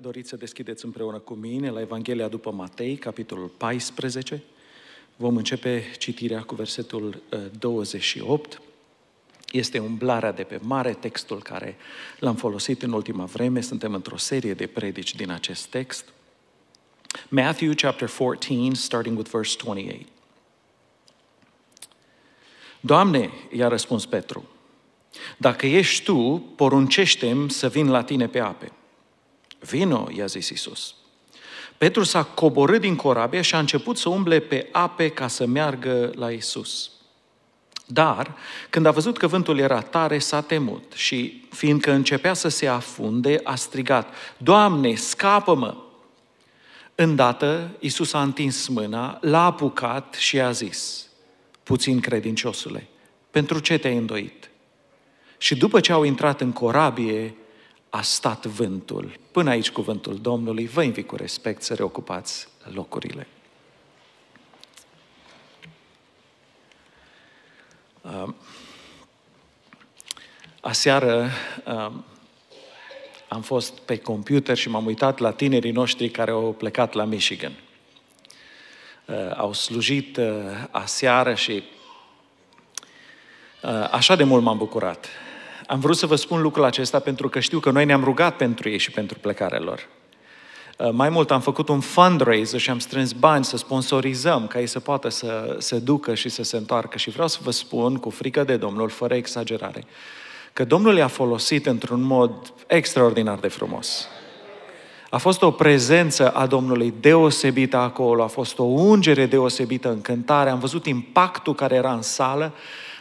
Doriți să deschideți împreună cu mine la Evanghelia după Matei, capitolul 14. Vom începe citirea cu versetul 28. Uh, este umblarea de pe mare, textul care l-am folosit în ultima vreme. Suntem într-o serie de predici din acest text. Matthew chapter 14, starting with verse 28. Doamne, i-a răspuns Petru, dacă ești Tu, poruncește-mi să vin la Tine pe ape. Vino, i-a zis Isus. Petru s-a coborât din corabie și a început să umble pe ape ca să meargă la Isus. Dar, când a văzut că vântul era tare, s-a temut și, fiindcă începea să se afunde, a strigat, Doamne, scapă-mă! Îndată, Iisus a întins mâna, l-a apucat și a zis, Puțin credinciosule, pentru ce te-ai îndoit? Și după ce au intrat în corabie, a stat vântul. Până aici cuvântul Domnului, vă invit cu respect să reocupați locurile. Um, aseară um, am fost pe computer și m-am uitat la tinerii noștri care au plecat la Michigan. Uh, au slujit uh, aseară și uh, așa de mult m-am bucurat am vrut să vă spun lucrul acesta pentru că știu că noi ne-am rugat pentru ei și pentru plecarea lor. Uh, mai mult am făcut un fundraiser și am strâns bani să sponsorizăm ca ei să poată să se ducă și să se întoarcă. Și vreau să vă spun, cu frică de Domnul, fără exagerare, că Domnul i-a folosit într-un mod extraordinar de frumos. A fost o prezență a Domnului deosebită acolo, a fost o ungere deosebită în cântare, am văzut impactul care era în sală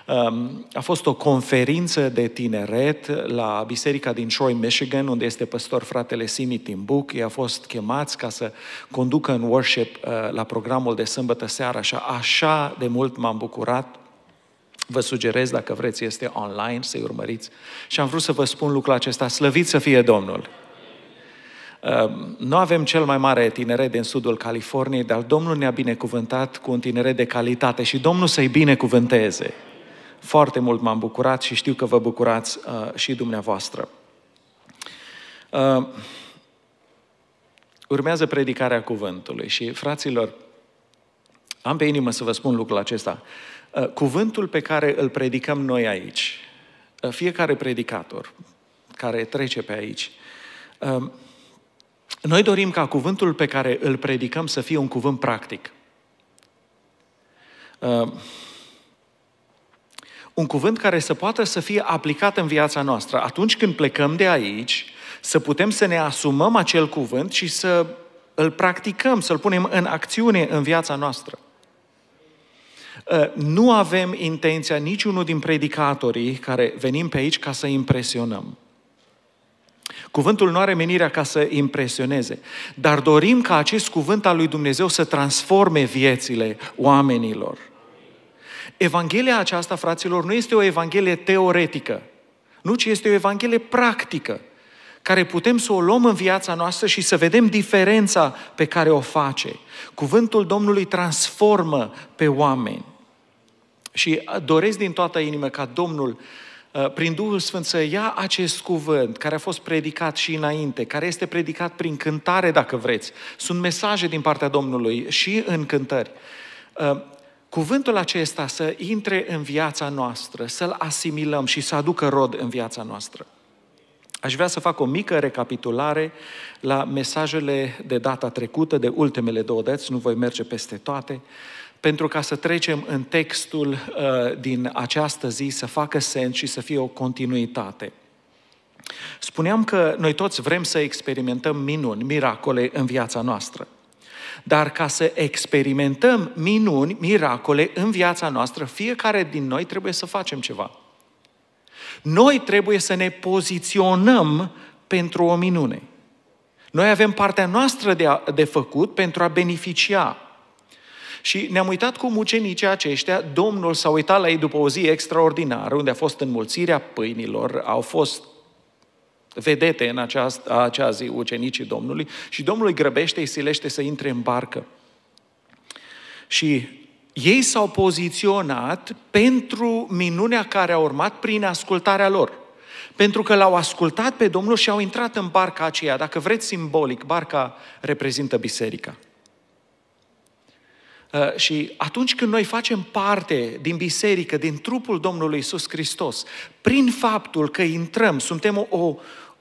Um, a fost o conferință de tineret la biserica din Troy, Michigan, unde este păstor fratele Simi Timbuk. Ei a fost chemați ca să conducă în worship uh, la programul de sâmbătă seara Așa, așa de mult m-am bucurat. Vă sugerez, dacă vreți, este online, să-i urmăriți. Și am vrut să vă spun lucrul acesta. Slăvit să fie Domnul! Um, nu avem cel mai mare tineret din sudul Californiei, dar Domnul ne-a binecuvântat cu un tineret de calitate și Domnul să-i binecuvânteze. Foarte mult m-am bucurat și știu că vă bucurați uh, și dumneavoastră. Uh, urmează predicarea cuvântului și, fraților, am pe inimă să vă spun lucrul acesta. Uh, cuvântul pe care îl predicăm noi aici, uh, fiecare predicator care trece pe aici, uh, noi dorim ca cuvântul pe care îl predicăm să fie un cuvânt practic. Uh, un cuvânt care să poată să fie aplicat în viața noastră. Atunci când plecăm de aici, să putem să ne asumăm acel cuvânt și să îl practicăm, să-l punem în acțiune în viața noastră. Uh, nu avem intenția niciunul din predicatorii care venim pe aici ca să impresionăm. Cuvântul nu are menirea ca să impresioneze, dar dorim ca acest cuvânt al lui Dumnezeu să transforme viețile oamenilor Evanghelia aceasta, fraților, nu este o evanghelie teoretică, nu, ci este o evanghelie practică, care putem să o luăm în viața noastră și să vedem diferența pe care o face. Cuvântul Domnului transformă pe oameni. Și uh, doresc din toată inima ca Domnul uh, prin Duhul Sfânt să ia acest cuvânt care a fost predicat și înainte, care este predicat prin cântare, dacă vreți. Sunt mesaje din partea Domnului și în cântări. Uh, cuvântul acesta să intre în viața noastră, să-l asimilăm și să aducă rod în viața noastră. Aș vrea să fac o mică recapitulare la mesajele de data trecută, de ultimele două dăți, nu voi merge peste toate, pentru ca să trecem în textul uh, din această zi să facă sens și să fie o continuitate. Spuneam că noi toți vrem să experimentăm minuni, miracole în viața noastră. Dar ca să experimentăm minuni, miracole în viața noastră, fiecare din noi trebuie să facem ceva. Noi trebuie să ne poziționăm pentru o minune. Noi avem partea noastră de, a, de făcut pentru a beneficia. Și ne-am uitat cum ucenicii aceștia, Domnul s-a uitat la ei după o zi extraordinară, unde a fost înmulțirea pâinilor, au fost vedete în această, acea zi ucenicii Domnului și Domnul îi grăbește, îi silește să intre în barcă. Și ei s-au poziționat pentru minunea care a urmat prin ascultarea lor. Pentru că l-au ascultat pe Domnul și au intrat în barca aceea. Dacă vreți simbolic, barca reprezintă biserica. Uh, și atunci când noi facem parte din biserică, din trupul Domnului Isus Hristos, prin faptul că intrăm, suntem o, o,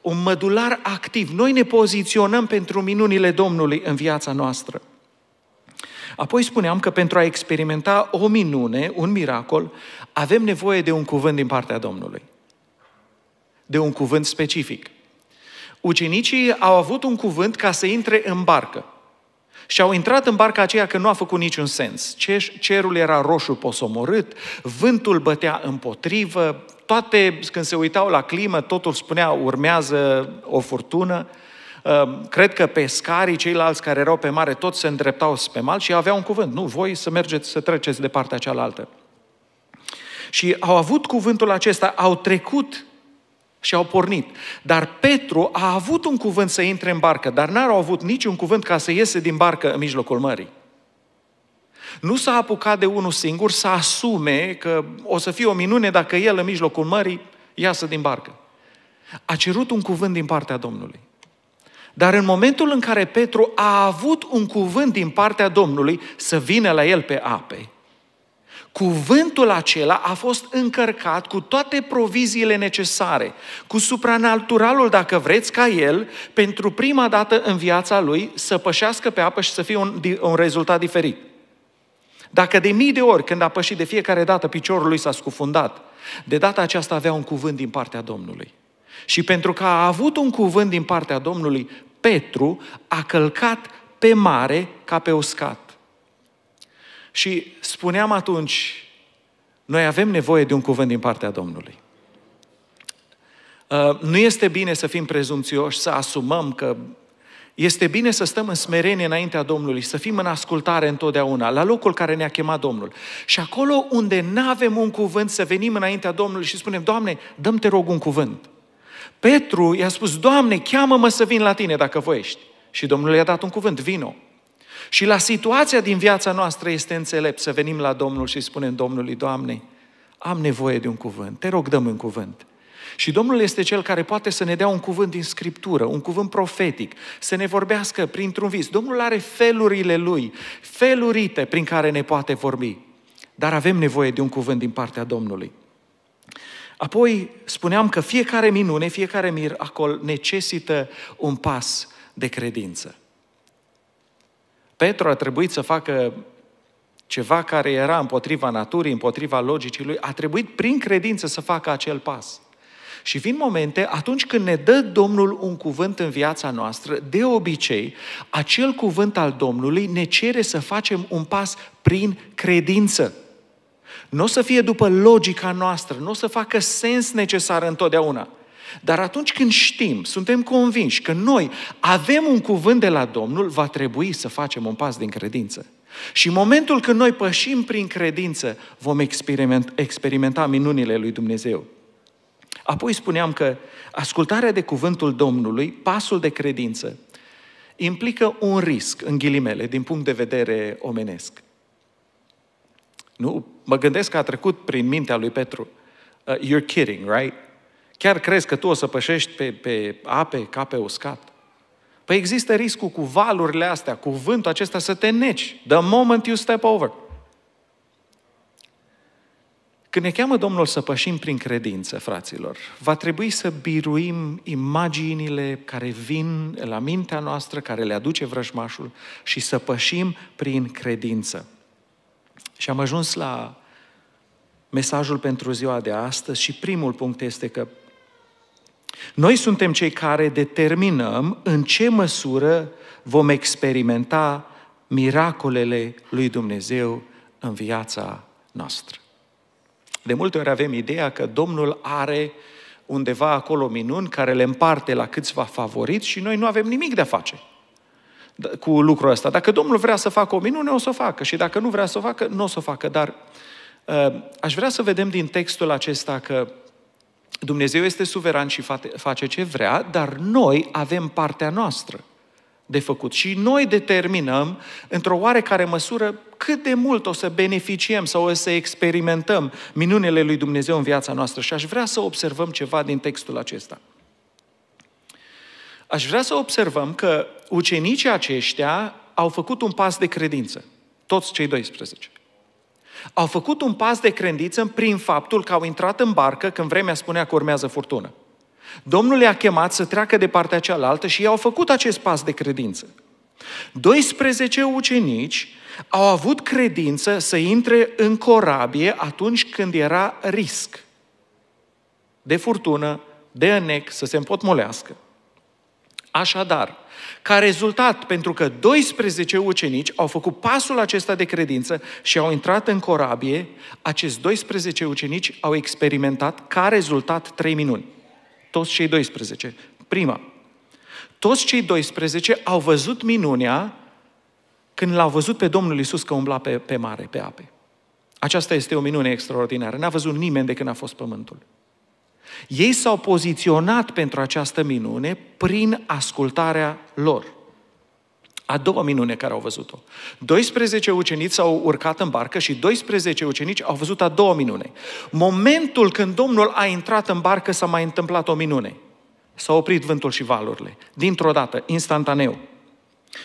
un mădular activ. Noi ne poziționăm pentru minunile Domnului în viața noastră. Apoi spuneam că pentru a experimenta o minune, un miracol, avem nevoie de un cuvânt din partea Domnului. De un cuvânt specific. Ucenicii au avut un cuvânt ca să intre în barcă. Și au intrat în barca aceea că nu a făcut niciun sens. Cerul era roșu posomorât, vântul bătea împotrivă, toate, când se uitau la climă, totul spunea urmează o furtună. Ehm, cred că pescarii, ceilalți care erau pe mare, toți se îndreptau spre mal și aveau un cuvânt. Nu, voi să mergeți, să treceți de partea cealaltă. Și au avut cuvântul acesta, au trecut și au pornit. Dar Petru a avut un cuvânt să intre în barcă, dar n a avut niciun cuvânt ca să iese din barcă în mijlocul mării. Nu s-a apucat de unul singur să asume că o să fie o minune dacă el în mijlocul mării iasă din barcă. A cerut un cuvânt din partea Domnului. Dar în momentul în care Petru a avut un cuvânt din partea Domnului să vină la el pe ape, Cuvântul acela a fost încărcat cu toate proviziile necesare, cu supranaturalul, dacă vreți, ca el, pentru prima dată în viața lui, să pășească pe apă și să fie un, un rezultat diferit. Dacă de mii de ori, când a pășit de fiecare dată, piciorul lui s-a scufundat, de data aceasta avea un cuvânt din partea Domnului. Și pentru că a avut un cuvânt din partea Domnului, Petru a călcat pe mare ca pe uscat. Și spuneam atunci, noi avem nevoie de un cuvânt din partea Domnului. Uh, nu este bine să fim prezumțioși, să asumăm că este bine să stăm în smerenie înaintea Domnului, să fim în ascultare întotdeauna, la locul care ne-a chemat Domnul. Și acolo unde nu avem un cuvânt, să venim înaintea Domnului și spunem, Doamne, dăm te rog un cuvânt. Petru i-a spus, Doamne, cheamă-mă să vin la tine dacă voiești. Și Domnul i-a dat un cuvânt, vino. Și la situația din viața noastră este înțelept să venim la Domnul și spunem Domnului, Doamne, am nevoie de un cuvânt, te rog, dăm un cuvânt. Și Domnul este Cel care poate să ne dea un cuvânt din Scriptură, un cuvânt profetic, să ne vorbească printr-un vis. Domnul are felurile Lui, felurite prin care ne poate vorbi. Dar avem nevoie de un cuvânt din partea Domnului. Apoi spuneam că fiecare minune, fiecare mir acolo necesită un pas de credință. Petru a trebuit să facă ceva care era împotriva naturii, împotriva logicii lui, a trebuit prin credință să facă acel pas. Și vin momente atunci când ne dă Domnul un cuvânt în viața noastră, de obicei, acel cuvânt al Domnului ne cere să facem un pas prin credință. Nu o să fie după logica noastră, nu o să facă sens necesar întotdeauna. Dar atunci când știm, suntem convinși că noi avem un cuvânt de la Domnul, va trebui să facem un pas din credință. Și în momentul când noi pășim prin credință, vom experiment, experimenta minunile lui Dumnezeu. Apoi spuneam că ascultarea de cuvântul Domnului, pasul de credință, implică un risc, în ghilimele, din punct de vedere omenesc. Nu? Mă gândesc că a trecut prin mintea lui Petru. Uh, you're kidding, right? Chiar crezi că tu o să pășești pe, pe ape ca pe uscat? Păi există riscul cu valurile astea, cu vântul acesta să te neci. The moment you step over. Când ne cheamă Domnul să pășim prin credință, fraților, va trebui să biruim imaginile care vin la mintea noastră, care le aduce vrăjmașul și să pășim prin credință. Și am ajuns la mesajul pentru ziua de astăzi și primul punct este că noi suntem cei care determinăm în ce măsură vom experimenta miracolele lui Dumnezeu în viața noastră. De multe ori avem ideea că Domnul are undeva acolo minuni care le împarte la câțiva favoriți și noi nu avem nimic de a face cu lucrul ăsta. Dacă Domnul vrea să facă o minune, o să o facă și dacă nu vrea să o facă, nu o să o facă. Dar uh, aș vrea să vedem din textul acesta că Dumnezeu este suveran și face ce vrea, dar noi avem partea noastră de făcut. Și noi determinăm, într-o oarecare măsură, cât de mult o să beneficiem sau o să experimentăm minunile lui Dumnezeu în viața noastră. Și aș vrea să observăm ceva din textul acesta. Aș vrea să observăm că ucenicii aceștia au făcut un pas de credință. Toți cei 12. Au făcut un pas de credință prin faptul că au intrat în barcă când vremea spunea că urmează furtună. Domnul le-a chemat să treacă de partea cealaltă și ei au făcut acest pas de credință. 12 ucenici au avut credință să intre în corabie atunci când era risc de furtună, de înec, să se împotmolească. Așadar, ca rezultat, pentru că 12 ucenici au făcut pasul acesta de credință și au intrat în corabie, acești 12 ucenici au experimentat ca rezultat trei minuni. Toți cei 12. Prima. Toți cei 12 au văzut minunea când l-au văzut pe Domnul Isus că umbla pe, pe mare, pe ape. Aceasta este o minune extraordinară. N-a văzut nimeni de când a fost pământul. Ei s-au poziționat pentru această minune prin ascultarea lor. A doua minune care au văzut-o. 12 ucenici s-au urcat în barcă și 12 ucenici au văzut a doua minune. Momentul când Domnul a intrat în barcă s-a mai întâmplat o minune. S-a oprit vântul și valurile. Dintr-o dată, instantaneu.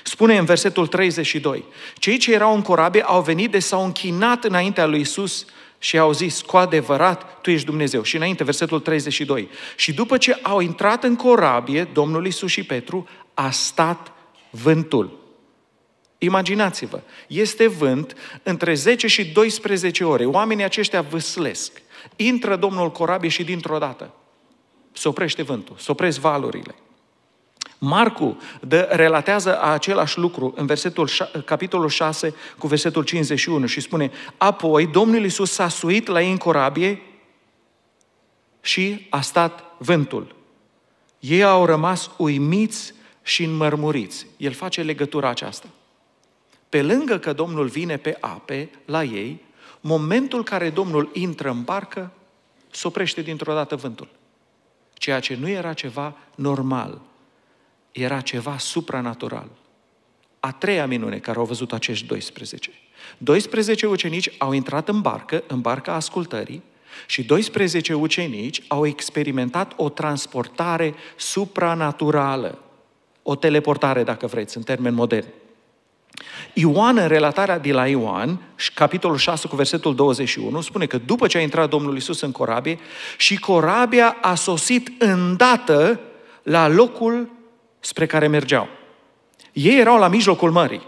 Spune în versetul 32, cei ce erau în corabie au venit de s-au închinat înaintea lui Isus și au zis, cu adevărat, tu ești Dumnezeu. Și înainte, versetul 32. Și după ce au intrat în corabie, Domnul Isus și Petru, a stat vântul. Imaginați-vă, este vânt între 10 și 12 ore. Oamenii aceștia vâslesc. Intră Domnul corabie și dintr-o dată se oprește vântul, se opresc valurile. Marcu de relatează același lucru în versetul, capitolul 6 cu versetul 51 și spune Apoi Domnul Iisus s-a suit la ei în corabie și a stat vântul. Ei au rămas uimiți și înmărmuriți. El face legătura aceasta. Pe lângă că Domnul vine pe ape la ei, momentul care Domnul intră în barcă, soprește dintr-o dată vântul. Ceea ce nu era ceva normal era ceva supranatural. A treia minune care au văzut acești 12. 12 ucenici au intrat în barcă, în barca ascultării, și 12 ucenici au experimentat o transportare supranaturală, o teleportare, dacă vreți, în termen modern. Ioan, în relatarea de la Ioan, capitolul 6 cu versetul 21, spune că după ce a intrat Domnul Isus în corabie și corabia a sosit îndată la locul spre care mergeau. Ei erau la mijlocul mării.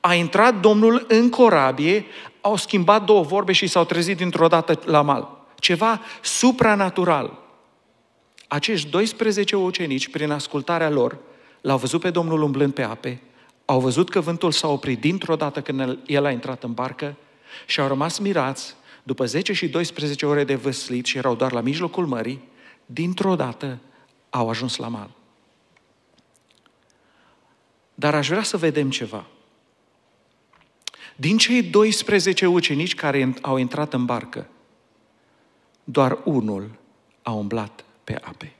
A intrat Domnul în corabie, au schimbat două vorbe și s-au trezit dintr-o dată la mal. Ceva supranatural. Acești 12 ucenici, prin ascultarea lor, l-au văzut pe Domnul umblând pe ape, au văzut că vântul s-a oprit dintr-o dată când el a intrat în barcă și au rămas mirați după 10 și 12 ore de văslit și erau doar la mijlocul mării, dintr-o dată au ajuns la mal. Dar aș vrea să vedem ceva. Din cei 12 ucenici care au intrat în barcă, doar unul a umblat pe ape.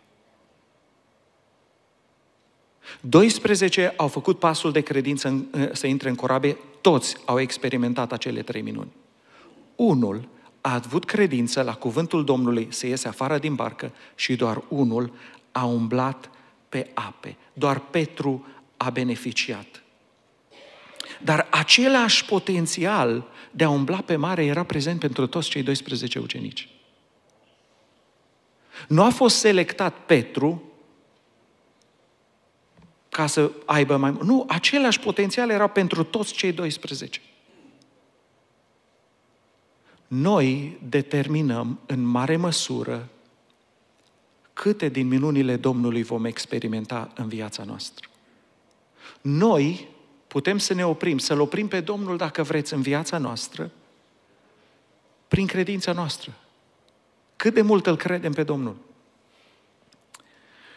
12 au făcut pasul de credință să intre în corabie, toți au experimentat acele trei minuni. Unul a avut credință la cuvântul Domnului să iese afară din barcă și doar unul a umblat pe ape. Doar Petru a beneficiat. Dar același potențial de a umbla pe mare era prezent pentru toți cei 12 ucenici. Nu a fost selectat Petru ca să aibă mai mult. Nu, același potențial era pentru toți cei 12. Noi determinăm în mare măsură câte din minunile Domnului vom experimenta în viața noastră. Noi putem să ne oprim, să-L oprim pe Domnul, dacă vreți, în viața noastră, prin credința noastră. Cât de mult îl credem pe Domnul.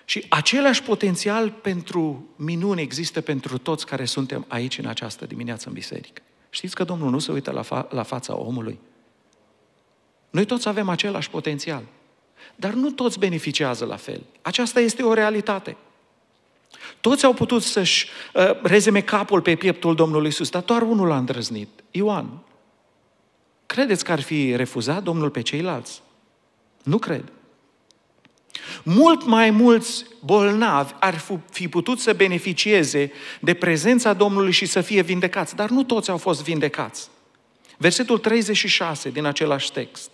Și același potențial pentru minuni există pentru toți care suntem aici în această dimineață în biserică. Știți că Domnul nu se uită la, fa- la fața omului? Noi toți avem același potențial, dar nu toți beneficiază la fel. Aceasta este o realitate. Toți au putut să-și uh, rezeme capul pe pieptul Domnului Isus, dar doar unul a îndrăznit, Ioan. Credeți că ar fi refuzat Domnul pe ceilalți? Nu cred. Mult mai mulți bolnavi ar fi putut să beneficieze de prezența Domnului și să fie vindecați, dar nu toți au fost vindecați. Versetul 36 din același text.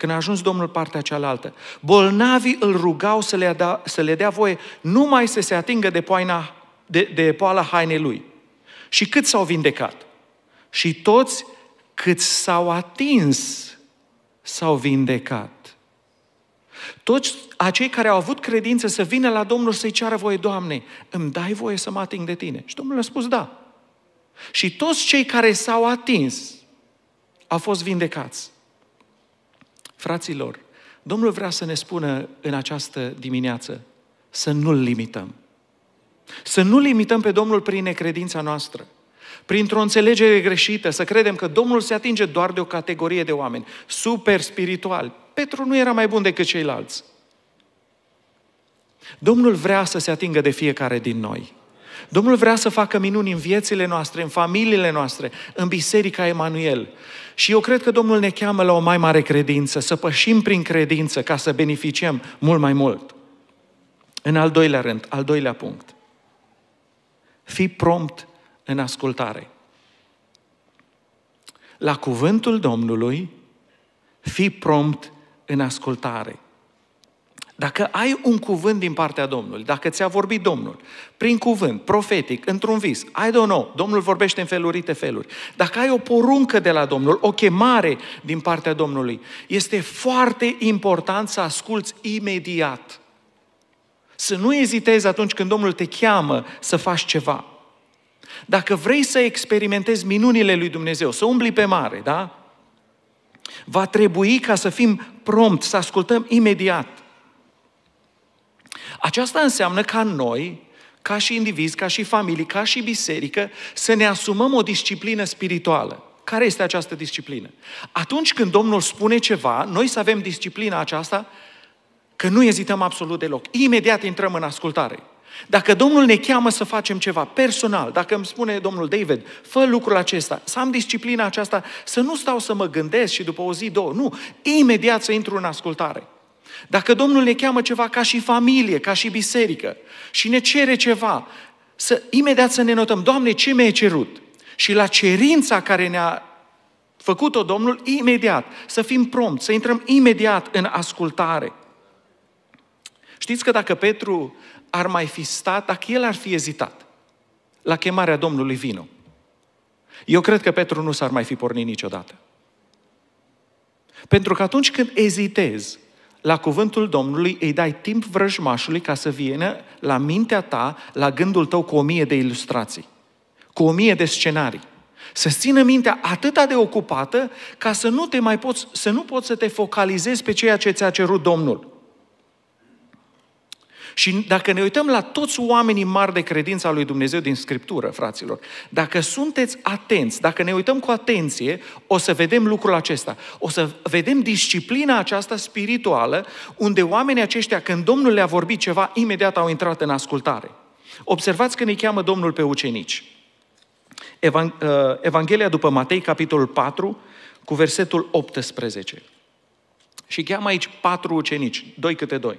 Când a ajuns Domnul partea cealaltă, bolnavii îl rugau să le, da, să le dea voie numai să se atingă de, poaina, de, de poala hainei lui. Și cât s-au vindecat? Și toți cât s-au atins, s-au vindecat. Toți acei care au avut credință să vină la Domnul să-i ceară voie, Doamne, îmi dai voie să mă ating de Tine? Și Domnul a spus da. Și toți cei care s-au atins au fost vindecați. Fraților, Domnul vrea să ne spună în această dimineață să nu-L limităm. Să nu limităm pe Domnul prin necredința noastră, printr-o înțelegere greșită, să credem că Domnul se atinge doar de o categorie de oameni, super spiritual. Petru nu era mai bun decât ceilalți. Domnul vrea să se atingă de fiecare din noi. Domnul vrea să facă minuni în viețile noastre, în familiile noastre, în Biserica Emanuel. Și eu cred că Domnul ne cheamă la o mai mare credință, să pășim prin credință ca să beneficiem mult mai mult. În al doilea rând, al doilea punct. fi prompt în ascultare. La cuvântul Domnului, fi prompt în ascultare. Dacă ai un cuvânt din partea Domnului, dacă ți-a vorbit Domnul, prin cuvânt, profetic, într-un vis, I don't know, Domnul vorbește în felurite feluri. Dacă ai o poruncă de la Domnul, o chemare din partea Domnului, este foarte important să asculți imediat. Să nu ezitezi atunci când Domnul te cheamă să faci ceva. Dacă vrei să experimentezi minunile lui Dumnezeu, să umbli pe mare, da? Va trebui ca să fim prompt, să ascultăm imediat. Aceasta înseamnă ca noi, ca și indivizi, ca și familii, ca și biserică, să ne asumăm o disciplină spirituală. Care este această disciplină? Atunci când Domnul spune ceva, noi să avem disciplina aceasta, că nu ezităm absolut deloc. Imediat intrăm în ascultare. Dacă Domnul ne cheamă să facem ceva personal, dacă îmi spune Domnul David, fă lucrul acesta, să am disciplina aceasta, să nu stau să mă gândesc și după o zi, două, nu, imediat să intru în ascultare. Dacă Domnul ne cheamă ceva ca și familie, ca și biserică și ne cere ceva, să imediat să ne notăm, Doamne, ce mi-ai cerut? Și la cerința care ne-a făcut-o Domnul, imediat, să fim prompt, să intrăm imediat în ascultare. Știți că dacă Petru ar mai fi stat, dacă el ar fi ezitat la chemarea Domnului vino, eu cred că Petru nu s-ar mai fi pornit niciodată. Pentru că atunci când ezitezi, la cuvântul Domnului îi dai timp vrăjmașului ca să vină la mintea ta, la gândul tău cu o mie de ilustrații, cu o mie de scenarii. Să țină mintea atât de ocupată ca să nu te mai poți, să nu poți să te focalizezi pe ceea ce ți-a cerut Domnul. Și dacă ne uităm la toți oamenii mari de credință a lui Dumnezeu din Scriptură, fraților, dacă sunteți atenți, dacă ne uităm cu atenție, o să vedem lucrul acesta. O să vedem disciplina aceasta spirituală, unde oamenii aceștia, când Domnul le-a vorbit ceva, imediat au intrat în ascultare. Observați că ne cheamă Domnul pe ucenici. Uh, Evanghelia după Matei, capitolul 4, cu versetul 18. Și cheamă aici patru ucenici, doi câte doi.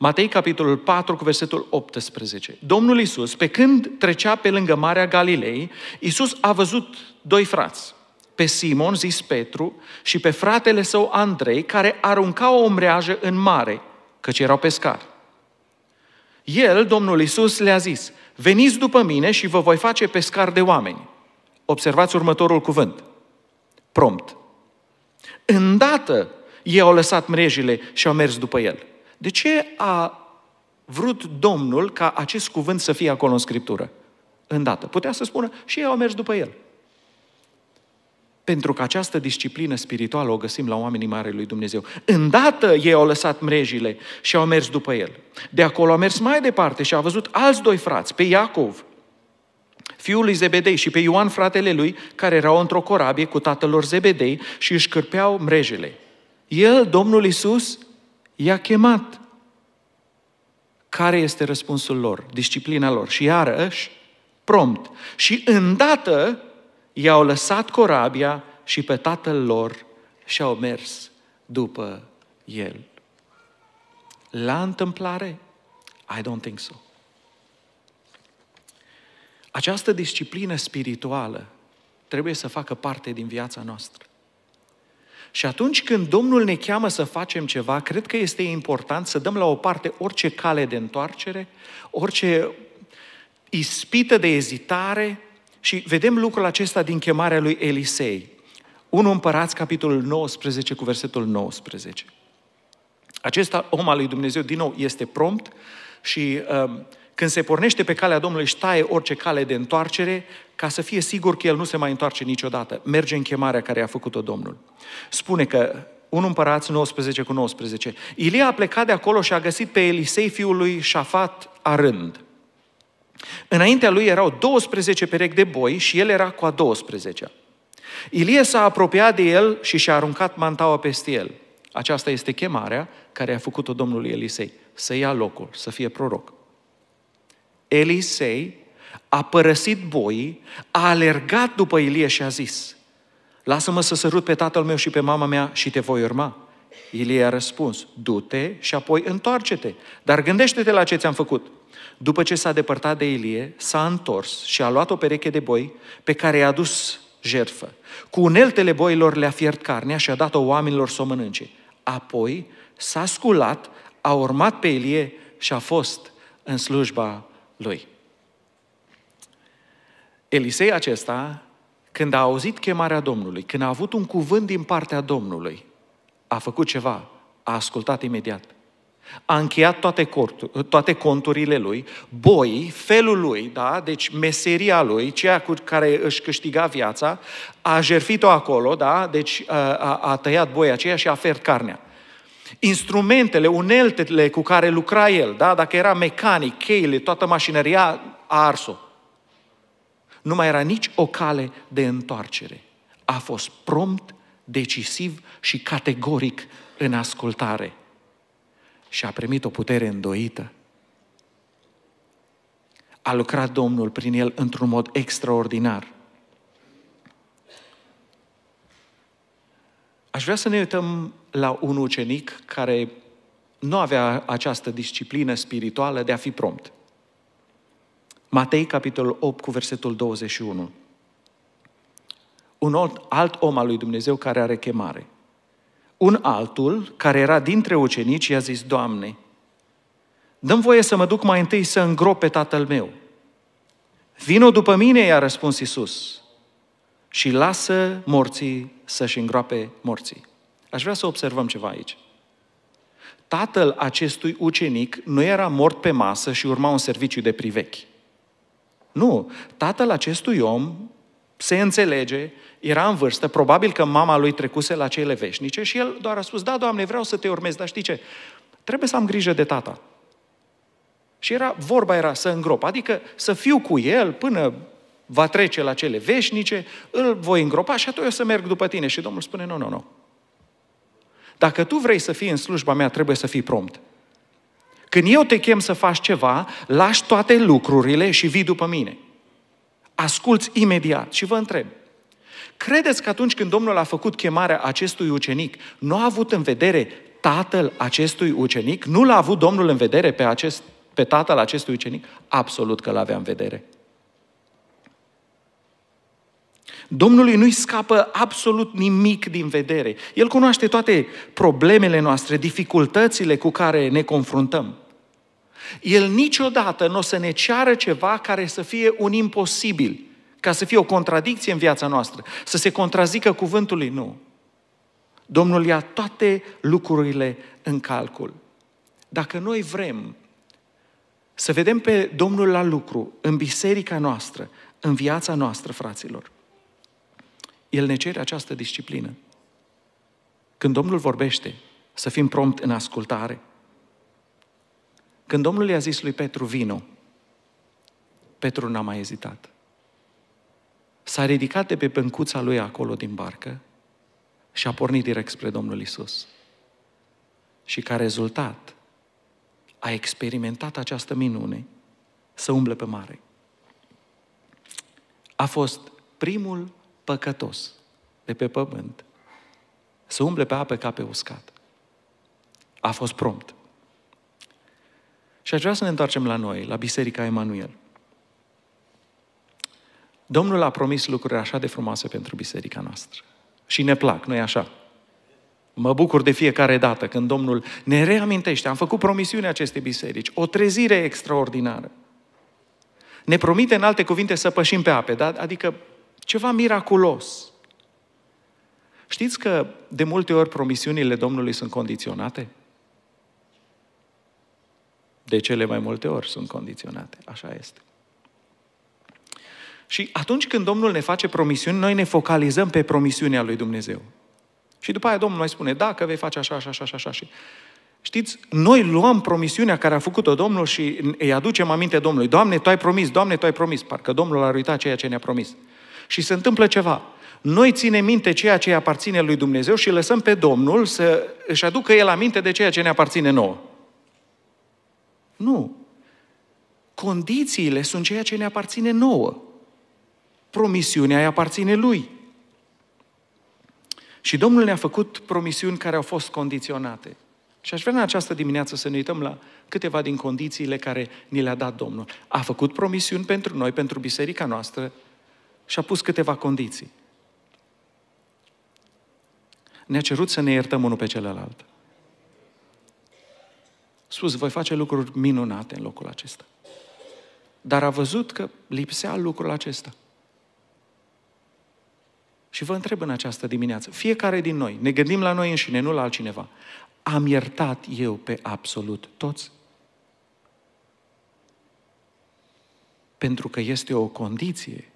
Matei, capitolul 4, cu versetul 18. Domnul Isus, pe când trecea pe lângă Marea Galilei, Isus a văzut doi frați, pe Simon, zis Petru, și pe fratele său Andrei, care aruncau o omreajă în mare, căci erau pescari. El, Domnul Isus, le-a zis, veniți după mine și vă voi face pescar de oameni. Observați următorul cuvânt. Prompt. Îndată ei au lăsat mrejile și au mers după el. De ce a vrut Domnul ca acest cuvânt să fie acolo în Scriptură? Îndată. Putea să spună și ei au mers după el. Pentru că această disciplină spirituală o găsim la oamenii mari lui Dumnezeu. Îndată ei au lăsat mrejile și au mers după el. De acolo au mers mai departe și au văzut alți doi frați, pe Iacov, fiul lui Zebedei și pe Ioan fratele lui, care erau într-o corabie cu tatăl lor Zebedei și își cârpeau mrejele. El, Domnul Isus, i-a chemat. Care este răspunsul lor, disciplina lor? Și iarăși, prompt. Și îndată i-au lăsat corabia și pe tatăl lor și au mers după el. La întâmplare? I don't think so. Această disciplină spirituală trebuie să facă parte din viața noastră. Și atunci când Domnul ne cheamă să facem ceva, cred că este important să dăm la o parte orice cale de întoarcere, orice ispită de ezitare și vedem lucrul acesta din chemarea lui Elisei. 1 Împărați, capitolul 19, cu versetul 19. Acesta, om al lui Dumnezeu, din nou, este prompt și uh, când se pornește pe calea Domnului, și taie orice cale de întoarcere ca să fie sigur că el nu se mai întoarce niciodată. Merge în chemarea care a făcut-o Domnul. Spune că un împărat 19 cu 19. Ilie a plecat de acolo și a găsit pe Elisei fiul lui Șafat arând. Înaintea lui erau 12 perechi de boi și el era cu a 12-a. Ilie s-a apropiat de el și și-a aruncat mantaua peste el. Aceasta este chemarea care a făcut-o Domnului Elisei, să ia locul, să fie proroc. Elisei a părăsit boii, a alergat după Ilie și a zis, lasă-mă să sărut pe tatăl meu și pe mama mea și te voi urma. Ilie a răspuns, du-te și apoi întoarce-te, dar gândește-te la ce ți-am făcut. După ce s-a depărtat de Ilie, s-a întors și a luat o pereche de boi pe care i-a dus jertfă. Cu uneltele boilor le-a fiert carnea și a dat-o oamenilor să o mănânce. Apoi s-a sculat, a urmat pe Ilie și a fost în slujba lui. Elisei acesta, când a auzit chemarea Domnului, când a avut un cuvânt din partea Domnului, a făcut ceva, a ascultat imediat. A încheiat toate, corturi, toate conturile lui, boii, felul lui, da? deci meseria lui, ceea cu care își câștiga viața, a jerfit-o acolo, da? deci a, a, a tăiat boia aceea și a fert carnea instrumentele, uneltele cu care lucra el, da? dacă era mecanic, cheile, toată mașinăria a ars-o. Nu mai era nici o cale de întoarcere. A fost prompt, decisiv și categoric în ascultare. Și a primit o putere îndoită. A lucrat Domnul prin el într-un mod extraordinar – Aș vrea să ne uităm la un ucenic care nu avea această disciplină spirituală de a fi prompt. Matei, capitolul 8, cu versetul 21. Un alt, alt om al lui Dumnezeu care are chemare. Un altul, care era dintre ucenici, i-a zis, Doamne, dăm voie să mă duc mai întâi să îngrop pe tatăl meu. Vino după mine, i-a răspuns Isus, și lasă morții să-și îngroape morții. Aș vrea să observăm ceva aici. Tatăl acestui ucenic nu era mort pe masă și urma un serviciu de privechi. Nu, tatăl acestui om se înțelege, era în vârstă, probabil că mama lui trecuse la cele veșnice și el doar a spus, da, Doamne, vreau să te urmez, dar știi ce? Trebuie să am grijă de tata. Și era, vorba era să îngrop, adică să fiu cu el până va trece la cele veșnice, îl voi îngropa și atunci o să merg după tine. Și Domnul spune, nu, nu, nu. Dacă tu vrei să fii în slujba mea, trebuie să fii prompt. Când eu te chem să faci ceva, lași toate lucrurile și vii după mine. Asculți imediat și vă întreb. Credeți că atunci când Domnul a făcut chemarea acestui ucenic, nu a avut în vedere tatăl acestui ucenic? Nu l-a avut Domnul în vedere pe, acest, pe tatăl acestui ucenic? Absolut că l-avea în vedere. Domnului nu-i scapă absolut nimic din vedere. El cunoaște toate problemele noastre, dificultățile cu care ne confruntăm. El niciodată nu o să ne ceară ceva care să fie un imposibil, ca să fie o contradicție în viața noastră, să se contrazică cuvântului, nu. Domnul ia toate lucrurile în calcul. Dacă noi vrem să vedem pe Domnul la lucru în biserica noastră, în viața noastră, fraților, el ne cere această disciplină. Când Domnul vorbește, să fim prompt în ascultare. Când Domnul i-a zis lui Petru, vino, Petru n-a mai ezitat. S-a ridicat de pe pâncuța lui acolo din barcă și a pornit direct spre Domnul Isus. Și ca rezultat a experimentat această minune să umble pe mare. A fost primul păcătos de pe pământ să umble pe apă ca pe uscat. A fost prompt. Și aș vrea să ne întoarcem la noi, la Biserica Emanuel. Domnul a promis lucruri așa de frumoase pentru biserica noastră. Și ne plac, nu-i așa? Mă bucur de fiecare dată când Domnul ne reamintește, am făcut promisiunea acestei biserici, o trezire extraordinară. Ne promite în alte cuvinte să pășim pe ape, da? adică ceva miraculos. Știți că de multe ori promisiunile Domnului sunt condiționate? De cele mai multe ori sunt condiționate. Așa este. Și atunci când Domnul ne face promisiuni, noi ne focalizăm pe promisiunea lui Dumnezeu. Și după aia Domnul mai spune, da, că vei face așa, așa, așa, așa, Știți, noi luăm promisiunea care a făcut-o Domnul și îi aducem aminte Domnului. Doamne, Tu ai promis, Doamne, Tu ai promis. Parcă Domnul ar uita ceea ce ne-a promis și se întâmplă ceva. Noi ținem minte ceea ce aparține lui Dumnezeu și lăsăm pe Domnul să își aducă El aminte de ceea ce ne aparține nouă. Nu. Condițiile sunt ceea ce ne aparține nouă. Promisiunea îi aparține Lui. Și Domnul ne-a făcut promisiuni care au fost condiționate. Și aș vrea în această dimineață să ne uităm la câteva din condițiile care ni le-a dat Domnul. A făcut promisiuni pentru noi, pentru biserica noastră, și a pus câteva condiții. Ne-a cerut să ne iertăm unul pe celălalt. Sus, voi face lucruri minunate în locul acesta. Dar a văzut că lipsea lucrul acesta. Și vă întreb în această dimineață, fiecare din noi, ne gândim la noi înșine, nu la altcineva. Am iertat eu pe absolut toți? Pentru că este o condiție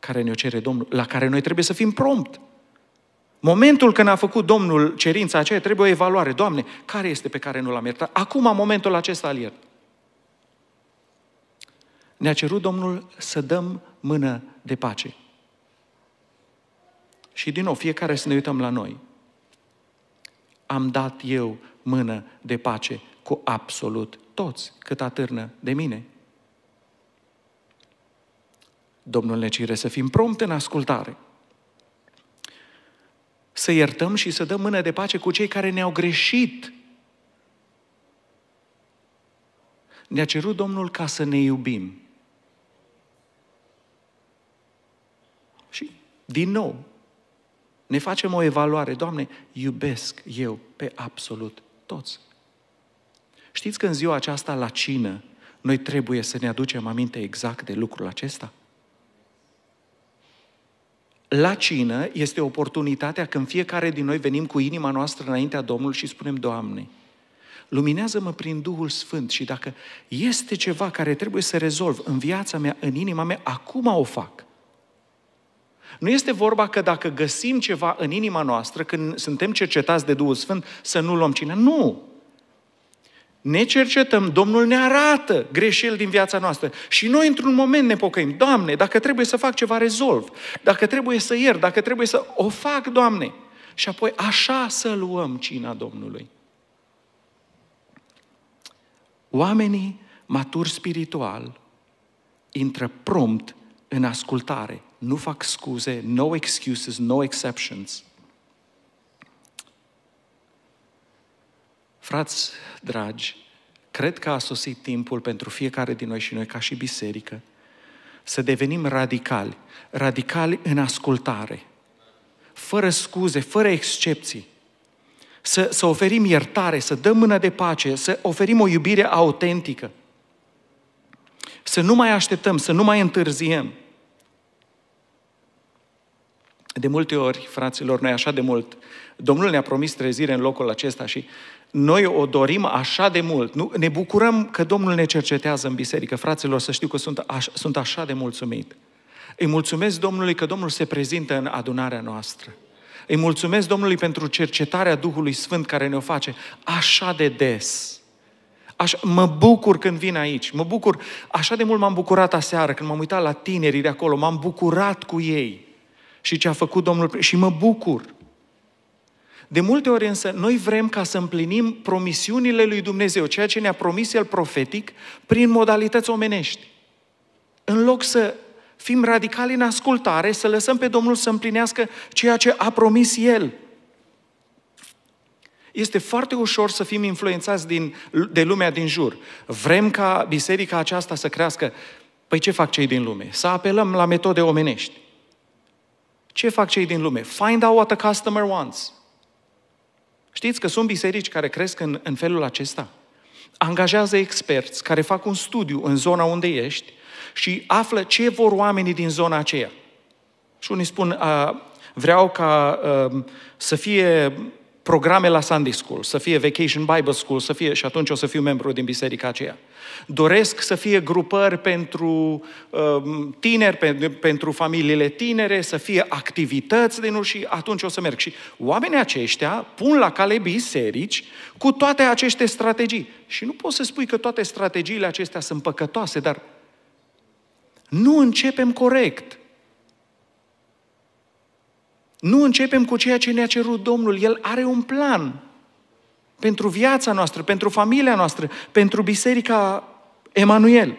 care ne-o cere Domnul, la care noi trebuie să fim prompt. Momentul când a făcut Domnul cerința aceea, trebuie o evaluare. Doamne, care este pe care nu l-am iertat? Acum, momentul acesta, al iert. Ne-a cerut Domnul să dăm mână de pace. Și din nou, fiecare să ne uităm la noi. Am dat eu mână de pace cu absolut toți, cât atârnă de mine. Domnul ne cere să fim prompte în ascultare, să iertăm și să dăm mână de pace cu cei care ne-au greșit. Ne-a cerut Domnul ca să ne iubim. Și, din nou, ne facem o evaluare. Doamne, iubesc eu pe absolut toți. Știți că în ziua aceasta la cină noi trebuie să ne aducem aminte exact de lucrul acesta? la cină este oportunitatea când fiecare din noi venim cu inima noastră înaintea Domnului și spunem, Doamne, luminează-mă prin Duhul Sfânt și dacă este ceva care trebuie să rezolv în viața mea, în inima mea, acum o fac. Nu este vorba că dacă găsim ceva în inima noastră, când suntem cercetați de Duhul Sfânt, să nu luăm cine. Nu! ne cercetăm, Domnul ne arată greșeli din viața noastră. Și noi într-un moment ne pocăim. Doamne, dacă trebuie să fac ceva, rezolv. Dacă trebuie să ier, dacă trebuie să o fac, Doamne. Și apoi așa să luăm cina Domnului. Oamenii maturi spiritual intră prompt în ascultare. Nu fac scuze, no excuses, no exceptions – Frați dragi, cred că a sosit timpul pentru fiecare din noi și noi ca și biserică să devenim radicali, radicali în ascultare, fără scuze, fără excepții, să, să oferim iertare, să dăm mână de pace, să oferim o iubire autentică, să nu mai așteptăm, să nu mai întârziem. De multe ori, fraților, noi așa de mult, Domnul ne-a promis trezire în locul acesta și noi o dorim așa de mult. Nu? Ne bucurăm că Domnul ne cercetează în biserică. Fraților, să știu că sunt, aș, sunt așa de mulțumit. Îi mulțumesc Domnului că Domnul se prezintă în adunarea noastră. Îi mulțumesc Domnului pentru cercetarea Duhului Sfânt care ne-o face așa de des. Așa, mă bucur când vin aici, mă bucur, așa de mult m-am bucurat aseară când m-am uitat la tinerii de acolo, m-am bucurat cu ei și ce a făcut Domnul și mă bucur. De multe ori însă noi vrem ca să împlinim promisiunile lui Dumnezeu, ceea ce ne-a promis El profetic, prin modalități omenești. În loc să fim radicali în ascultare, să lăsăm pe Domnul să împlinească ceea ce a promis El. Este foarte ușor să fim influențați din, de lumea din jur. Vrem ca biserica aceasta să crească. Păi ce fac cei din lume? Să apelăm la metode omenești. Ce fac cei din lume? Find out what the customer wants. Știți că sunt biserici care cresc în, în felul acesta? Angajează experți care fac un studiu în zona unde ești și află ce vor oamenii din zona aceea. Și unii spun, a, vreau ca a, ă, să fie programe la Sunday School, să fie Vacation Bible School, să fie, și atunci o să fiu membru din biserica aceea. Doresc să fie grupări pentru uh, tineri, pe, pentru familiile tinere, să fie activități de nu și atunci o să merg. Și oamenii aceștia pun la cale biserici cu toate aceste strategii. Și nu poți să spui că toate strategiile acestea sunt păcătoase, dar nu începem corect. Nu începem cu ceea ce ne-a cerut Domnul. El are un plan pentru viața noastră, pentru familia noastră, pentru biserica Emanuel.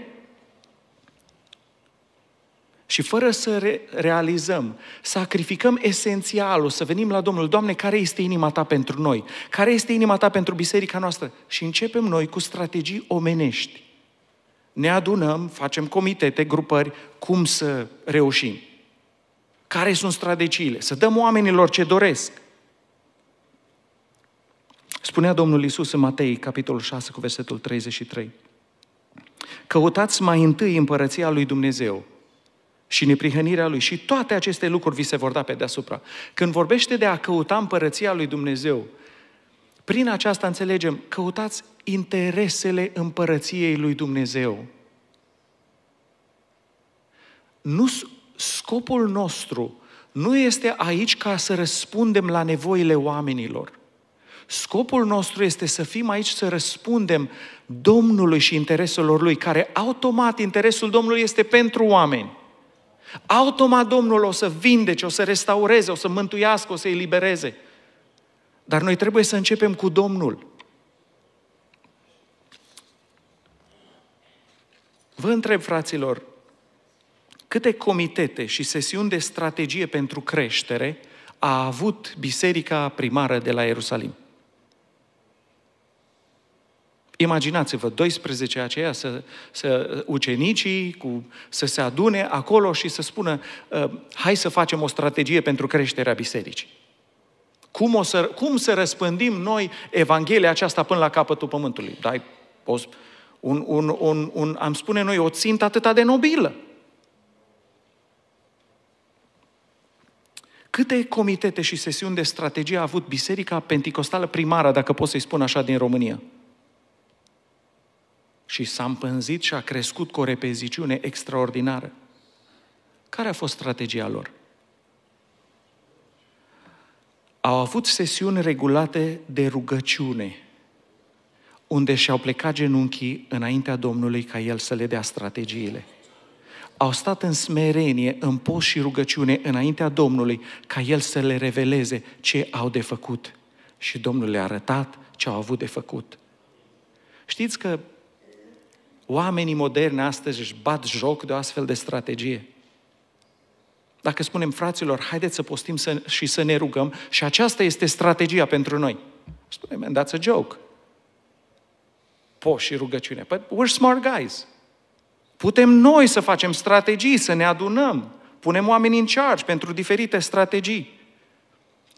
Și fără să re- realizăm, sacrificăm esențialul, să venim la Domnul, Doamne, care este inima Ta pentru noi? Care este inima Ta pentru biserica noastră? Și începem noi cu strategii omenești. Ne adunăm, facem comitete, grupări, cum să reușim. Care sunt strategiile? Să dăm oamenilor ce doresc. Spunea Domnul Isus în Matei, capitolul 6, cu versetul 33. Căutați mai întâi împărăția lui Dumnezeu și neprihănirea lui și toate aceste lucruri vi se vor da pe deasupra. Când vorbește de a căuta împărăția lui Dumnezeu, prin aceasta înțelegem, căutați interesele împărăției lui Dumnezeu. Nu Scopul nostru nu este aici ca să răspundem la nevoile oamenilor. Scopul nostru este să fim aici să răspundem Domnului și intereselor Lui, care automat interesul Domnului este pentru oameni. Automat Domnul o să vindece, o să restaureze, o să mântuiască, o să elibereze. Dar noi trebuie să începem cu Domnul. Vă întreb, fraților, câte comitete și sesiuni de strategie pentru creștere a avut biserica primară de la Ierusalim. Imaginați-vă, 12 aceia, să, să ucenicii cu, să se adune acolo și să spună ă, hai să facem o strategie pentru creșterea bisericii. Cum, o să, cum să răspândim noi Evanghelia aceasta până la capătul pământului? Dai, poți, un, un, un, un, am spune noi, o țintă atâta de nobilă. Câte comitete și sesiuni de strategie a avut Biserica Pentecostală Primară, dacă pot să-i spun așa, din România? Și s-a împânzit și a crescut cu o repeziciune extraordinară. Care a fost strategia lor? Au avut sesiuni regulate de rugăciune, unde și-au plecat genunchii înaintea Domnului ca El să le dea strategiile au stat în smerenie, în post și rugăciune înaintea Domnului, ca El să le reveleze ce au de făcut. Și Domnul le-a arătat ce au avut de făcut. Știți că oamenii moderni astăzi își bat joc de o astfel de strategie. Dacă spunem, fraților, haideți să postim să, și să ne rugăm și aceasta este strategia pentru noi. Spunem, that's a joke. Po și rugăciune. But we're smart guys. Putem noi să facem strategii, să ne adunăm. Punem oameni în charge pentru diferite strategii.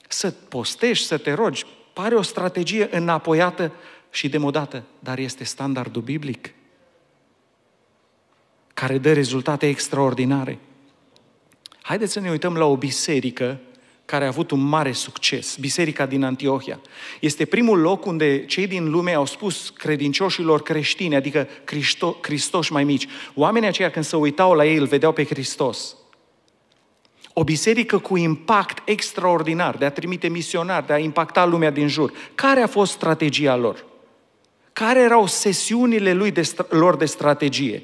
Să postești, să te rogi, pare o strategie înapoiată și demodată, dar este standardul biblic care dă rezultate extraordinare. Haideți să ne uităm la o biserică care a avut un mare succes, biserica din Antiohia. Este primul loc unde cei din lume au spus credincioșilor creștini, adică Cristo, Cristoși mai mici. Oamenii aceia când se uitau la ei, îl vedeau pe Hristos. O biserică cu impact extraordinar, de a trimite misionari, de a impacta lumea din jur. Care a fost strategia lor? Care erau sesiunile lui de lor de strategie?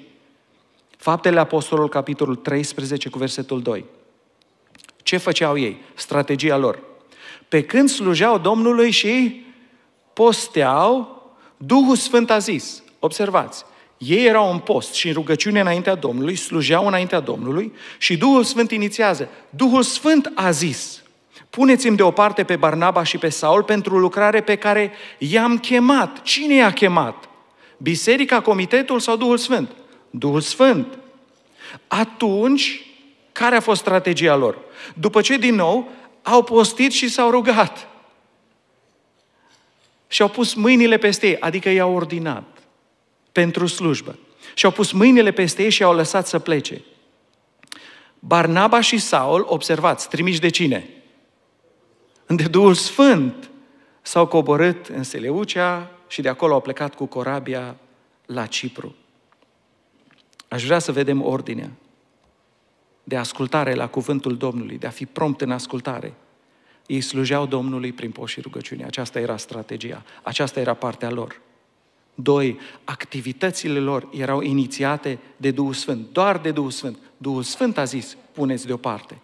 Faptele Apostolului, capitolul 13, cu versetul 2. Ce făceau ei? Strategia lor. Pe când slujeau Domnului și posteau, Duhul Sfânt a zis, observați, ei erau în post și în rugăciune înaintea Domnului, slujeau înaintea Domnului și Duhul Sfânt inițiază. Duhul Sfânt a zis, puneți-mi deoparte pe Barnaba și pe Saul pentru lucrare pe care i-am chemat. Cine i-a chemat? Biserica, Comitetul sau Duhul Sfânt? Duhul Sfânt. Atunci, care a fost strategia lor? După ce, din nou, au postit și s-au rugat. Și au pus mâinile peste ei, adică i-au ordinat pentru slujbă. Și au pus mâinile peste ei și i-au lăsat să plece. Barnaba și Saul, observați, trimiși de cine? De Duhul Sfânt s-au coborât în Seleucea și de acolo au plecat cu corabia la Cipru. Aș vrea să vedem ordinea de ascultare la cuvântul Domnului, de a fi prompt în ascultare. Ei slujeau Domnului prin post și rugăciune. Aceasta era strategia, aceasta era partea lor. Doi, activitățile lor erau inițiate de Duhul Sfânt, doar de Duhul Sfânt. Duhul Sfânt a zis, puneți deoparte.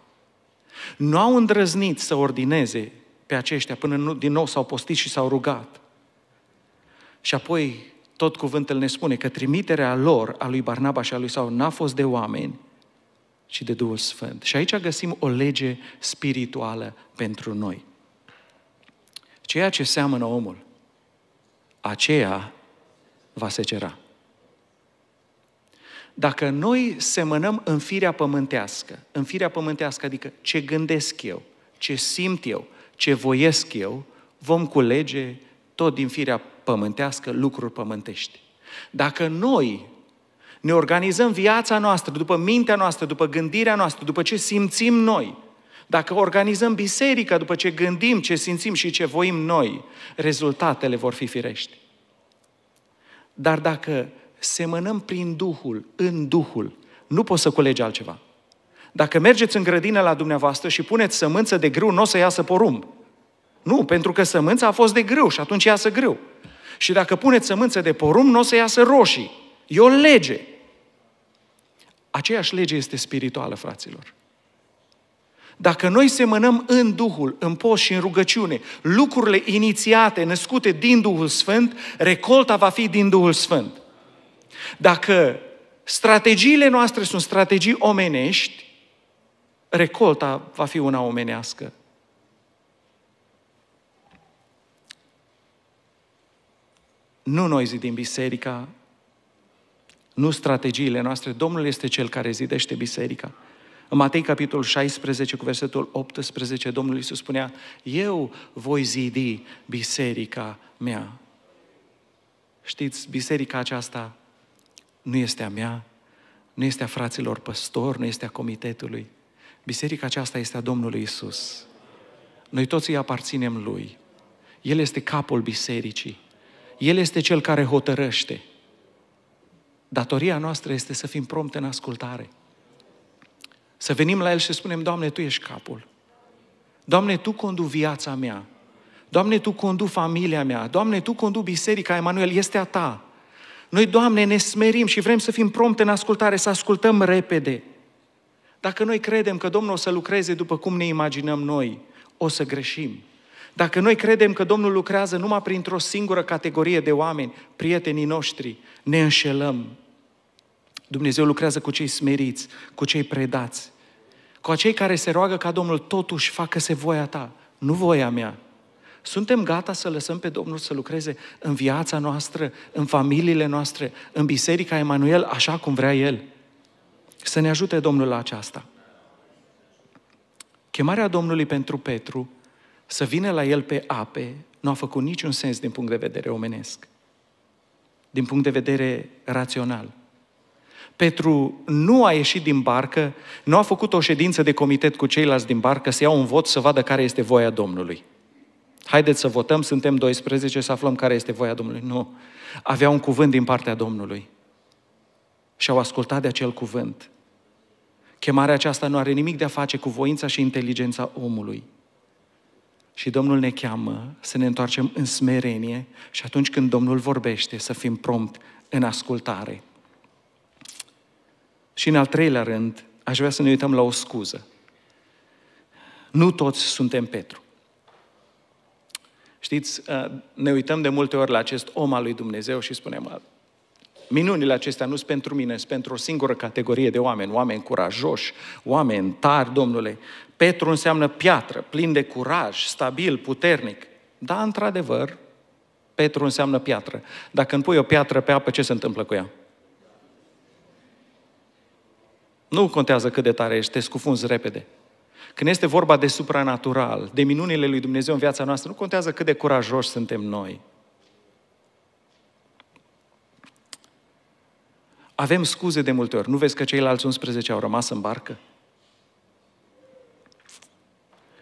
Nu au îndrăznit să ordineze pe aceștia până nu, din nou s-au postit și s-au rugat. Și apoi tot cuvântul ne spune că trimiterea lor, a lui Barnaba și a lui Saul, n-a fost de oameni, ci de Duhul Sfânt. Și aici găsim o lege spirituală pentru noi. Ceea ce seamănă omul, aceea va secera. Dacă noi semănăm în firea pământească, în firea pământească, adică ce gândesc eu, ce simt eu, ce voiesc eu, vom culege tot din firea pământească lucruri pământești. Dacă noi ne organizăm viața noastră după mintea noastră, după gândirea noastră, după ce simțim noi. Dacă organizăm biserica după ce gândim, ce simțim și ce voim noi, rezultatele vor fi firești. Dar dacă semănăm prin Duhul, în Duhul, nu poți să culegi altceva. Dacă mergeți în grădină la dumneavoastră și puneți sămânță de grâu, nu o să iasă porumb. Nu, pentru că sămânța a fost de grâu și atunci iasă grâu. Și dacă puneți sămânță de porumb, nu o să iasă roșii. E o lege. Aceeași lege este spirituală, fraților. Dacă noi semănăm în Duhul, în post și în rugăciune, lucrurile inițiate, născute din Duhul Sfânt, recolta va fi din Duhul Sfânt. Dacă strategiile noastre sunt strategii omenești, recolta va fi una omenească. Nu noi zidim biserica, nu strategiile noastre. Domnul este cel care zidește biserica. În Matei, capitolul 16, cu versetul 18, Domnul Iisus spunea, Eu voi zidi biserica mea. Știți, biserica aceasta nu este a mea, nu este a fraților păstori, nu este a comitetului. Biserica aceasta este a Domnului Isus. Noi toți îi aparținem Lui. El este capul bisericii. El este cel care hotărăște. Datoria noastră este să fim prompte în ascultare. Să venim la El și să spunem, Doamne, Tu ești capul. Doamne, Tu condu viața mea. Doamne, Tu condu familia mea. Doamne, Tu condu biserica, Emanuel, este a Ta. Noi, Doamne, ne smerim și vrem să fim prompte în ascultare, să ascultăm repede. Dacă noi credem că Domnul o să lucreze după cum ne imaginăm noi, o să greșim. Dacă noi credem că Domnul lucrează numai printr-o singură categorie de oameni, prietenii noștri, ne înșelăm. Dumnezeu lucrează cu cei smeriți, cu cei predați, cu acei care se roagă ca Domnul totuși facă-se voia ta, nu voia mea. Suntem gata să lăsăm pe Domnul să lucreze în viața noastră, în familiile noastre, în biserica Emanuel, așa cum vrea El. Să ne ajute Domnul la aceasta. Chemarea Domnului pentru Petru să vină la el pe ape nu a făcut niciun sens din punct de vedere omenesc, din punct de vedere rațional. Petru nu a ieșit din barcă, nu a făcut o ședință de comitet cu ceilalți din barcă să iau un vot să vadă care este voia Domnului. Haideți să votăm, suntem 12, să aflăm care este voia Domnului. Nu. Avea un cuvânt din partea Domnului. Și au ascultat de acel cuvânt. Chemarea aceasta nu are nimic de a face cu voința și inteligența omului, și Domnul ne cheamă să ne întoarcem în smerenie și atunci când Domnul vorbește să fim prompt în ascultare. Și în al treilea rând, aș vrea să ne uităm la o scuză. Nu toți suntem Petru. Știți, uh, ne uităm de multe ori la acest om al lui Dumnezeu și spunem, Minunile acestea nu sunt pentru mine, sunt pentru o singură categorie de oameni, oameni curajoși, oameni tari, Domnule. Petru înseamnă piatră, plin de curaj, stabil, puternic. Da, într-adevăr, Petru înseamnă piatră. Dacă îmi pui o piatră pe apă, ce se întâmplă cu ea? Nu contează cât de tare ești, te scufunzi repede. Când este vorba de supranatural, de minunile lui Dumnezeu în viața noastră, nu contează cât de curajoși suntem noi. Avem scuze de multe ori. Nu vezi că ceilalți 11 au rămas în barcă?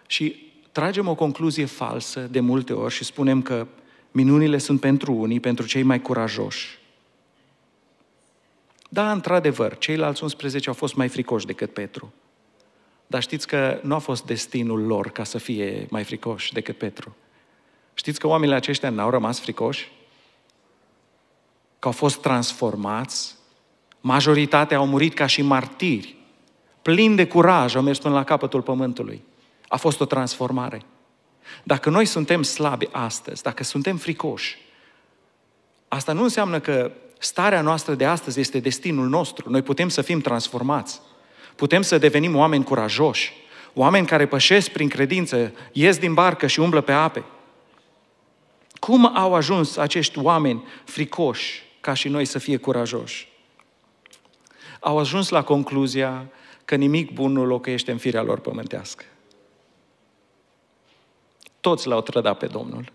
Și tragem o concluzie falsă de multe ori și spunem că minunile sunt pentru unii, pentru cei mai curajoși. Da, într-adevăr, ceilalți 11 au fost mai fricoși decât Petru. Dar știți că nu a fost destinul lor ca să fie mai fricoși decât Petru. Știți că oamenii aceștia n-au rămas fricoși? Că au fost transformați Majoritatea au murit ca și martiri. Plin de curaj au mers până la capătul pământului. A fost o transformare. Dacă noi suntem slabi astăzi, dacă suntem fricoși, asta nu înseamnă că starea noastră de astăzi este destinul nostru. Noi putem să fim transformați. Putem să devenim oameni curajoși, oameni care pășesc prin credință, ies din barcă și umblă pe ape. Cum au ajuns acești oameni fricoși ca și noi să fie curajoși? au ajuns la concluzia că nimic bun nu locuiește în firea lor pământească. Toți l-au trădat pe Domnul.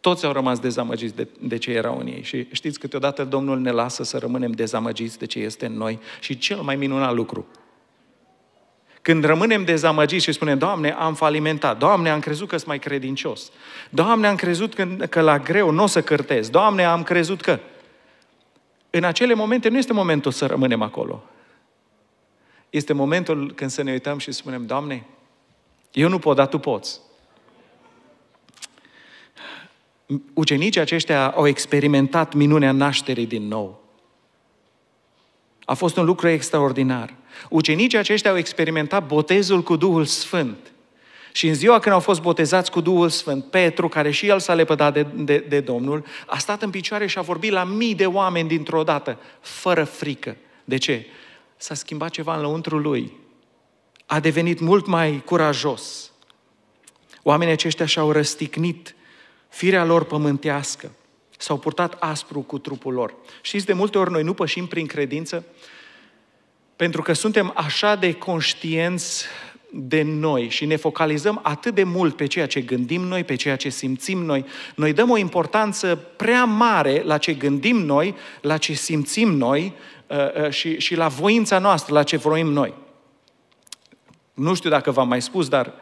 Toți au rămas dezamăgiți de, de ce erau în ei. Și știți, câteodată Domnul ne lasă să rămânem dezamăgiți de ce este în noi. Și cel mai minunat lucru, când rămânem dezamăgiți și spunem, Doamne, am falimentat, Doamne, am crezut că sunt mai credincios, Doamne, am crezut că, că la greu nu o să cărtez, Doamne, am crezut că în acele momente nu este momentul să rămânem acolo. Este momentul când să ne uităm și spunem, Doamne, eu nu pot, dar Tu poți. Ucenicii aceștia au experimentat minunea nașterii din nou. A fost un lucru extraordinar. Ucenicii aceștia au experimentat botezul cu Duhul Sfânt. Și în ziua când au fost botezați cu Duhul Sfânt, Petru, care și el s-a lepădat de, de, de Domnul, a stat în picioare și a vorbit la mii de oameni dintr-o dată, fără frică. De ce? S-a schimbat ceva în lăuntru lui. A devenit mult mai curajos. Oamenii aceștia și-au răsticnit firea lor pământească. S-au purtat aspru cu trupul lor. Știți, de multe ori noi nu pășim prin credință pentru că suntem așa de conștienți de noi și ne focalizăm atât de mult pe ceea ce gândim noi, pe ceea ce simțim noi, noi dăm o importanță prea mare la ce gândim noi, la ce simțim noi uh, uh, și, și la voința noastră, la ce vroim noi. Nu știu dacă v-am mai spus, dar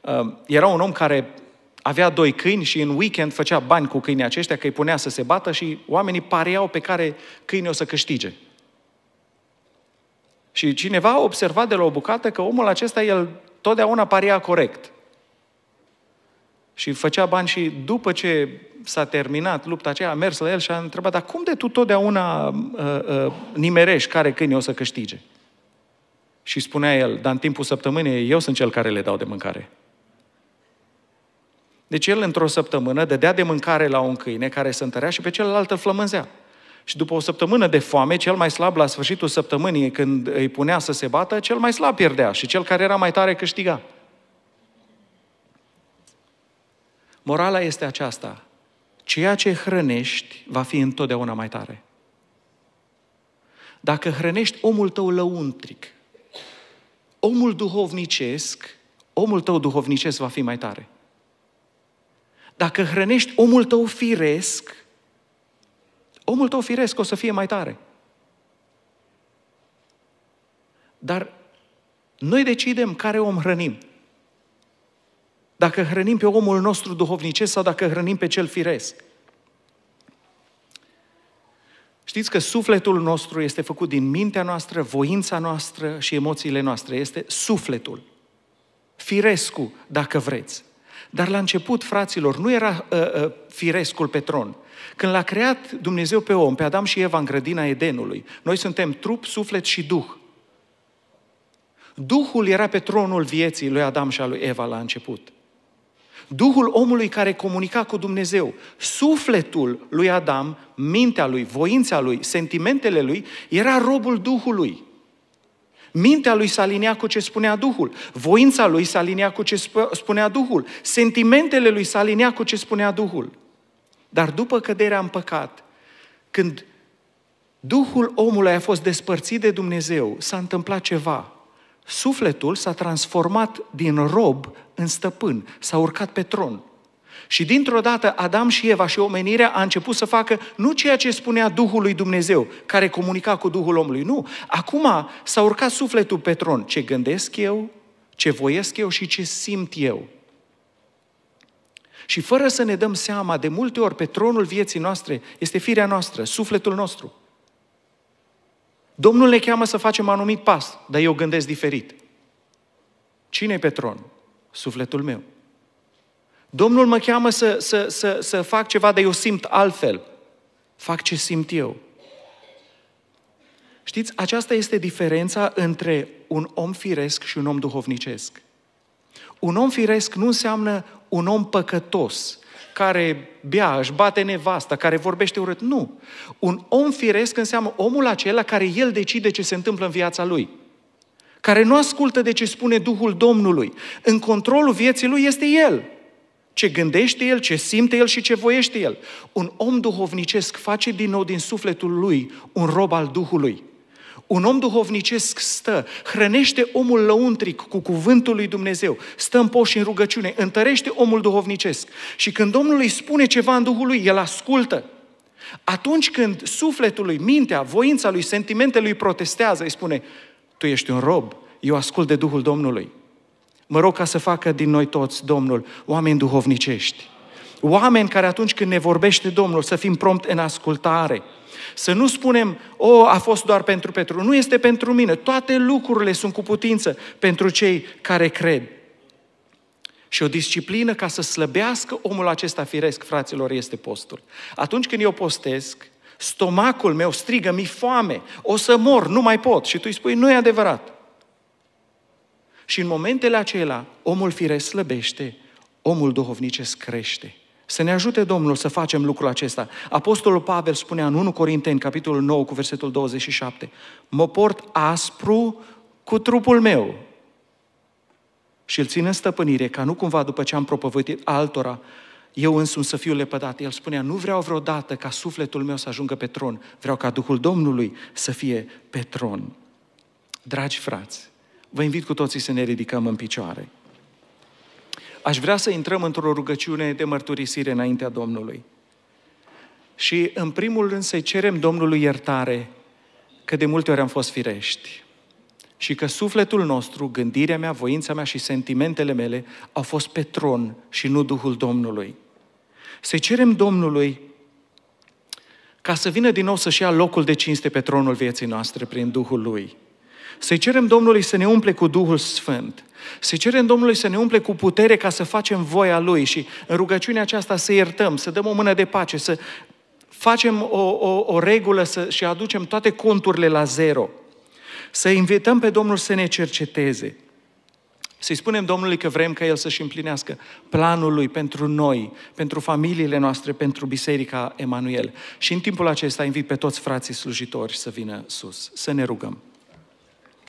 uh, era un om care avea doi câini și în weekend făcea bani cu câinii aceștia, că îi punea să se bată și oamenii pareau pe care câinii o să câștige. Și cineva a observat de la o bucată că omul acesta, el totdeauna parea corect. Și făcea bani și după ce s-a terminat lupta aceea, a mers la el și a întrebat, dar cum de tu totdeauna uh, uh, nimerești care câine o să câștige? Și spunea el, dar în timpul săptămânii eu sunt cel care le dau de mâncare. Deci el într-o săptămână dădea de mâncare la un câine care se întărea și pe celălalt îl flămânzea. Și după o săptămână de foame, cel mai slab la sfârșitul săptămânii, când îi punea să se bată, cel mai slab pierdea și cel care era mai tare câștiga. Morala este aceasta. Ceea ce hrănești va fi întotdeauna mai tare. Dacă hrănești omul tău lăuntric, omul duhovnicesc, omul tău duhovnicesc va fi mai tare. Dacă hrănești omul tău firesc, omul tău firesc o să fie mai tare. Dar noi decidem care om hrănim. Dacă hrănim pe omul nostru duhovnicesc sau dacă hrănim pe cel firesc. Știți că sufletul nostru este făcut din mintea noastră, voința noastră și emoțiile noastre. Este sufletul. Firescu, dacă vreți. Dar la început, fraților, nu era uh, uh, firescul pe tron. Când l-a creat Dumnezeu pe om, pe Adam și Eva în grădina Edenului, noi suntem trup, suflet și duh. Duhul era pe tronul vieții lui Adam și al lui Eva la început. Duhul omului care comunica cu Dumnezeu, sufletul lui Adam, mintea lui, voința lui, sentimentele lui, era robul Duhului. Mintea lui se alinea cu ce spunea Duhul. Voința lui se alinea cu ce spunea Duhul. Sentimentele lui se alinea cu ce spunea Duhul. Dar după căderea în păcat, când Duhul omului a fost despărțit de Dumnezeu, s-a întâmplat ceva. Sufletul s-a transformat din rob în stăpân, s-a urcat pe tron. Și dintr-o dată Adam și Eva și omenirea a început să facă nu ceea ce spunea Duhul lui Dumnezeu, care comunica cu Duhul omului, nu. Acum s-a urcat sufletul pe tron. Ce gândesc eu, ce voiesc eu și ce simt eu. Și fără să ne dăm seama, de multe ori pe tronul vieții noastre este firea noastră, sufletul nostru. Domnul ne cheamă să facem anumit pas, dar eu gândesc diferit. Cine e pe tron? Sufletul meu. Domnul mă cheamă să, să, să, să fac ceva, dar eu simt altfel. Fac ce simt eu. Știți, aceasta este diferența între un om firesc și un om duhovnicesc. Un om firesc nu înseamnă un om păcătos, care bea, își bate nevasta, care vorbește urât. Nu. Un om firesc înseamnă omul acela care el decide ce se întâmplă în viața lui. Care nu ascultă de ce spune Duhul Domnului. În controlul vieții lui este el ce gândește el, ce simte el și ce voiește el. Un om duhovnicesc face din nou din sufletul lui un rob al Duhului. Un om duhovnicesc stă, hrănește omul lăuntric cu cuvântul lui Dumnezeu, stă în poș și în rugăciune, întărește omul duhovnicesc. Și când Domnul îi spune ceva în Duhul lui, el ascultă. Atunci când sufletul lui, mintea, voința lui, sentimentele lui protestează, îi spune, tu ești un rob, eu ascult de Duhul Domnului. Mă rog ca să facă din noi toți, Domnul, oameni duhovnicești. Oameni care atunci când ne vorbește Domnul să fim prompt în ascultare. Să nu spunem, o, a fost doar pentru Petru. Nu este pentru mine. Toate lucrurile sunt cu putință pentru cei care cred. Și o disciplină ca să slăbească omul acesta firesc, fraților, este postul. Atunci când eu postesc, stomacul meu strigă, mi foame, o să mor, nu mai pot. Și tu îi spui, nu e adevărat. Și în momentele acelea, omul firesc slăbește, omul duhovnicesc crește. Să ne ajute Domnul să facem lucrul acesta. Apostolul Pavel spunea în 1 Corinteni, capitolul 9, cu versetul 27, mă port aspru cu trupul meu și îl țin în stăpânire, ca nu cumva după ce am propovătit altora, eu însumi să fiu lepădat. El spunea, nu vreau vreodată ca sufletul meu să ajungă pe tron, vreau ca Duhul Domnului să fie pe tron. Dragi frați, Vă invit cu toții să ne ridicăm în picioare. Aș vrea să intrăm într-o rugăciune de mărturisire înaintea Domnului. Și în primul rând să-i cerem Domnului iertare că de multe ori am fost firești și că sufletul nostru, gândirea mea, voința mea și sentimentele mele au fost pe tron și nu Duhul Domnului. Să-i cerem Domnului ca să vină din nou să-și ia locul de cinste pe tronul vieții noastre prin Duhul Lui să cerem Domnului să ne umple cu Duhul Sfânt. să cerem Domnului să ne umple cu putere ca să facem voia Lui și în rugăciunea aceasta să iertăm, să dăm o mână de pace, să facem o, o, o regulă să, și aducem toate conturile la zero. Să invităm pe Domnul să ne cerceteze. Să-i spunem Domnului că vrem ca El să-și împlinească planul Lui pentru noi, pentru familiile noastre, pentru Biserica Emanuel. Și în timpul acesta invit pe toți frații slujitori să vină sus, să ne rugăm.